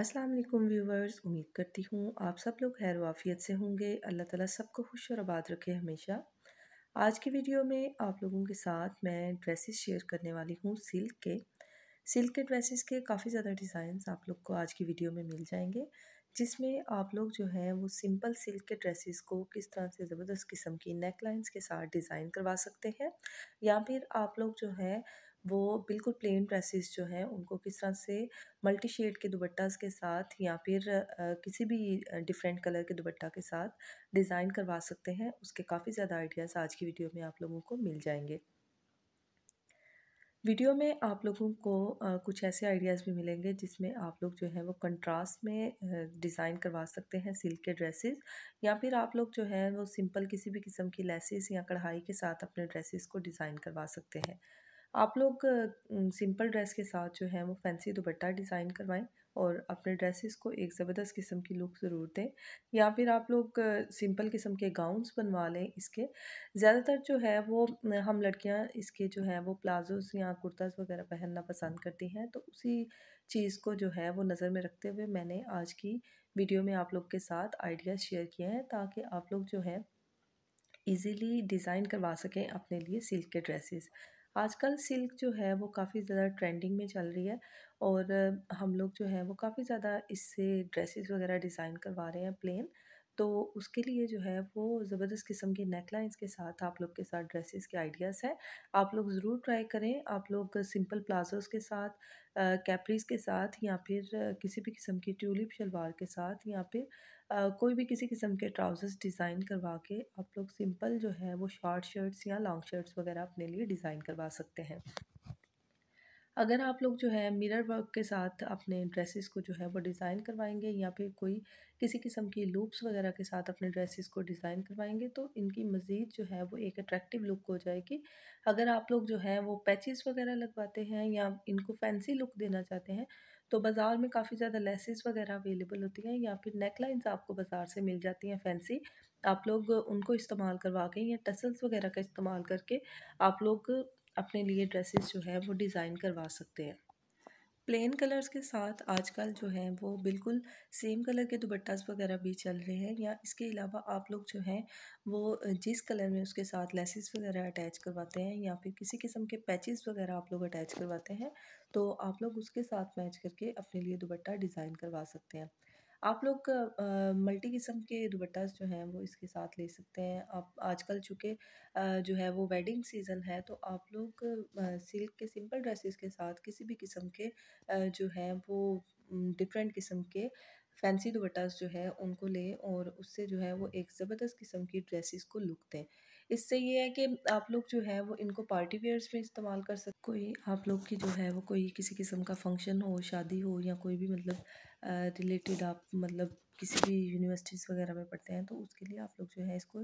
अस्सलाम वालेकुम व्यूवर्स उम्मीद करती हूँ आप सब लोग खैर वाफियत से होंगे अल्लाह ताला सबको खुश और आबाद रखे हमेशा आज की वीडियो में आप लोगों के साथ मैं ड्रेसेस शेयर करने वाली हूँ सिल्क के सिल्क के ड्रेसेस के काफ़ी ज़्यादा डिज़ाइंस आप लोग को आज की वीडियो में मिल जाएंगे जिसमें आप लोग जो हैं वो सिंपल सिल्क के ड्रेसेस को किस तरह से ज़बरदस्त किस्म की नेक लाइन्स के साथ डिज़ाइन करवा सकते हैं या फिर आप लोग जो हैं वो बिल्कुल प्लेन ड्रेसेस जो हैं उनको किस तरह से मल्टी शेड के दुबट्टा के साथ या फिर किसी भी डिफरेंट कलर के दुबट्टा के साथ डिज़ाइन करवा सकते हैं उसके काफ़ी ज़्यादा आइडियाज़ आज की वीडियो में आप लोगों को मिल जाएंगे वीडियो में आप लोगों को कुछ ऐसे आइडियाज़ भी मिलेंगे जिसमें आप लोग जो है वो कंट्रास्ट में डिज़ाइन करवा सकते हैं सिल्क के ड्रेसेस या फिर आप लोग जो है वो सिंपल किसी भी किस्म की लेसेस या कढ़ाई के साथ अपने ड्रेसेस को डिज़ाइन करवा सकते हैं आप लोग सिंपल ड्रेस के साथ जो है वो फैंसी दुपट्टा डिज़ाइन करवाएं और अपने ड्रेसेस को एक ज़बरदस्त किस्म की लुक ज़रूर दें या फिर आप लोग सिंपल किस्म के गाउन्स बनवा लें इसके ज़्यादातर जो है वो हम लड़कियां इसके जो हैं वो प्लाजोज़ या कुर्ताज़ वगैरह पहनना पसंद करती हैं तो उसी चीज़ को जो है वो नज़र में रखते हुए मैंने आज की वीडियो में आप लोग के साथ आइडिया शेयर किए हैं ताकि आप लोग जो है ईज़िली डिज़ाइन करवा सकें अपने लिए सिल्क के ड्रेसेस आजकल सिल्क जो है वो काफ़ी ज़्यादा ट्रेंडिंग में चल रही है और हम लोग जो है वो काफ़ी ज़्यादा इससे ड्रेसेस वगैरह डिज़ाइन करवा रहे हैं प्लेन तो उसके लिए जो है वो ज़बरदस्त किस्म के नेकलाइंस के साथ आप लोग के साथ ड्रेसेस के आइडियाज़ हैं आप लोग ज़रूर ट्राई करें आप लोग सिंपल प्लाजोस के साथ कैपरीज के साथ या फिर किसी भी किस्म की ट्यूलिप शलवार के साथ या फिर आ, कोई भी किसी किस्म के ट्राउज़र्स डिज़ाइन करवा के आप लोग सिंपल जो है वो शॉर्ट शर्ट्स या लॉन्ग शर्ट्स वगैरह अपने लिए डिज़ाइन करवा सकते हैं अगर आप लोग जो है मिरर वर्क के साथ अपने ड्रेसेस को जो है वो डिज़ाइन करवाएंगे या फिर कोई किसी किस्म की लूप्स वगैरह के साथ अपने ड्रेसेस को डिज़ाइन करवाएंगे तो इनकी मज़ीद जो है वो एक अट्रैक्टिव लुक हो जाएगी अगर आप लोग जो है वो पैचेस वगैरह लगवाते हैं या इनको फैंसी लुक देना चाहते हैं तो बाज़ार में काफ़ी ज़्यादा लेसेस वगैरह अवेलेबल होती हैं या फिर नेकलाइंस आपको बाज़ार से मिल जाती हैं फैंसी आप लोग उनको इस्तेमाल करवा के या टसल्स वगैरह का इस्तेमाल करके आप लोग अपने लिए ड्रेसेस जो है वो डिज़ाइन करवा सकते हैं प्लेन कलर्स के साथ आजकल जो है वो बिल्कुल सेम कलर के दुपट्टास वगैरह भी चल रहे हैं या इसके अलावा आप लोग जो हैं वो जिस कलर में उसके साथ लेसेस वगैरह अटैच करवाते हैं या फिर किसी किस्म के पैचेस वगैरह आप लोग अटैच करवाते हैं तो आप लोग उसके साथ मैच करके अपने लिए दुपट्टा डिज़ाइन करवा सकते हैं आप लोग मल्टी किस्म के दुपट्टास जो हैं वो इसके साथ ले सकते हैं आप आजकल चूँकि जो है वो वेडिंग सीज़न है तो आप लोग सिल्क के सिंपल ड्रेसेस के साथ किसी भी किस्म के जो है वो डिफरेंट किस्म के फैंसी दुपट्टास जो है उनको लें और उससे जो है वो एक ज़बरदस्त किस्म की ड्रेसेस को लुक दें इससे ये है कि आप लोग जो है वो इनको पार्टी वेयर्स में इस्तेमाल कर सकते कोई आप लोग की जो है वो कोई किसी किस्म का फंक्शन हो शादी हो या कोई भी मतलब रिलेटेड आप मतलब किसी भी यूनिवर्सिटीज़ वगैरह में पढ़ते हैं तो उसके लिए आप लोग जो है इसको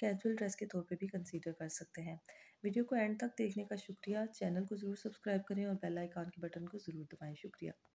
कैजुअल ड्रेस के तौर पे भी कंसीडर कर सकते हैं वीडियो को एंड तक देखने का शुक्रिया चैनल को ज़रूर सब्सक्राइब करें और बेल आइकान के बटन को ज़रूर दबाएं शुक्रिया